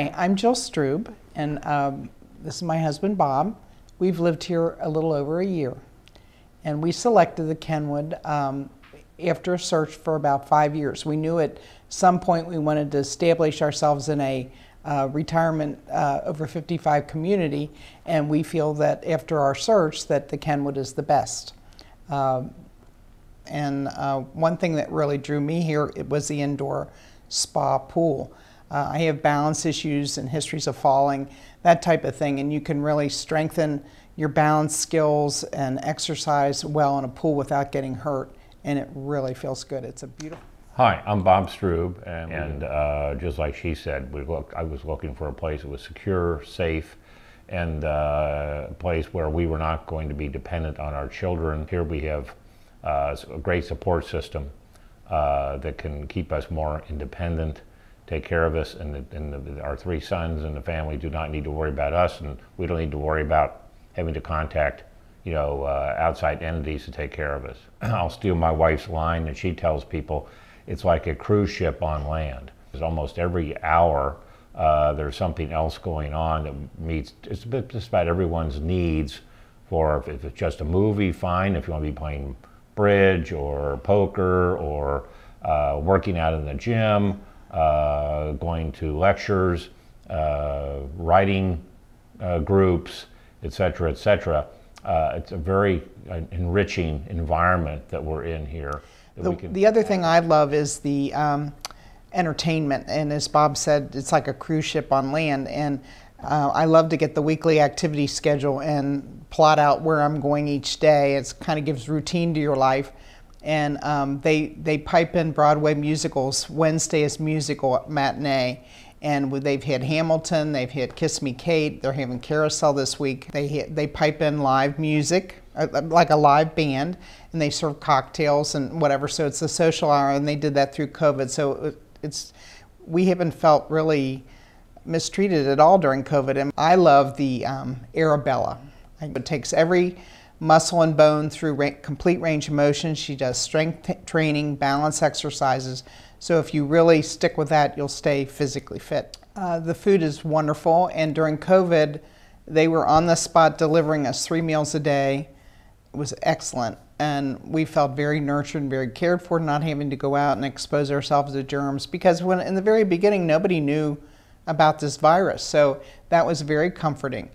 Hi, I'm Jill Strube, and um, this is my husband Bob. We've lived here a little over a year, and we selected the Kenwood um, after a search for about five years. We knew at some point we wanted to establish ourselves in a uh, retirement uh, over 55 community, and we feel that after our search that the Kenwood is the best. Um, uh, and one thing that really drew me here it was the indoor spa pool. Uh, I have balance issues and histories of falling, that type of thing. And you can really strengthen your balance skills and exercise well in a pool without getting hurt. And it really feels good. It's a beautiful. Hi, I'm Bob Strube, and, and uh, just like she said, we look, I was looking for a place that was secure, safe, and uh, a place where we were not going to be dependent on our children. Here we have uh, a great support system uh, that can keep us more independent take care of us, and, the, and the, our three sons and the family do not need to worry about us, and we don't need to worry about having to contact, you know, uh, outside entities to take care of us. I'll steal my wife's line, and she tells people it's like a cruise ship on land. Because almost every hour uh, there's something else going on that meets just, just about everyone's needs. For if, if it's just a movie, fine. If you want to be playing bridge or poker or uh, working out in the gym uh, going to lectures, uh, writing uh, groups, etc., etc. Uh, it's a very uh, enriching environment that we're in here. The, the, other thing I love is the um, entertainment, and as Bob said, it's like a cruise ship on land. And uh, I love to get the weekly activity schedule and plot out where I'm going each day. It kind of gives routine to your life and um, they they pipe in Broadway musicals. Wednesday is musical matinee, and they've had Hamilton, they've had Kiss Me Kate, they're having Carousel this week. They hit, they pipe in live music, uh, uh, like a live band, and they serve cocktails and whatever. So it's a social hour, and they did that through COVID. So uh, it's we haven't felt really mistreated at all during COVID. And I love the um, Arabella. It takes every muscle and bone through ra complete range of motion. She does strength training, balance exercises. So if you really stick with that, you'll stay physically fit. Uh, the food is wonderful, and during COVID, they were on the spot delivering us three meals a day. It was excellent, and we felt very nurtured and very cared for, not having to go out and expose ourselves to germs because when in the very beginning, nobody knew about this virus. So that was very comforting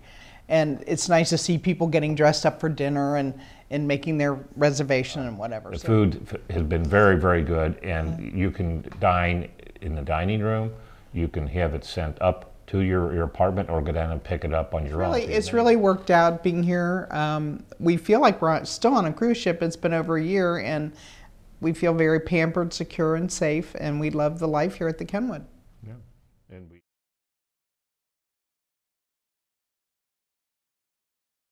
and it's nice to see people getting dressed up for dinner and and making their reservation and whatever. The so. food has been very very good, and you can dine in the dining room. You can have it sent up to your, your apartment or go down and pick it up on your really, own. It's really worked out being here. Um, we feel like we're still on a cruise ship. It's been over a year, and we feel very pampered, secure, and safe, and we love the life here at the Kenwood. Yeah. And we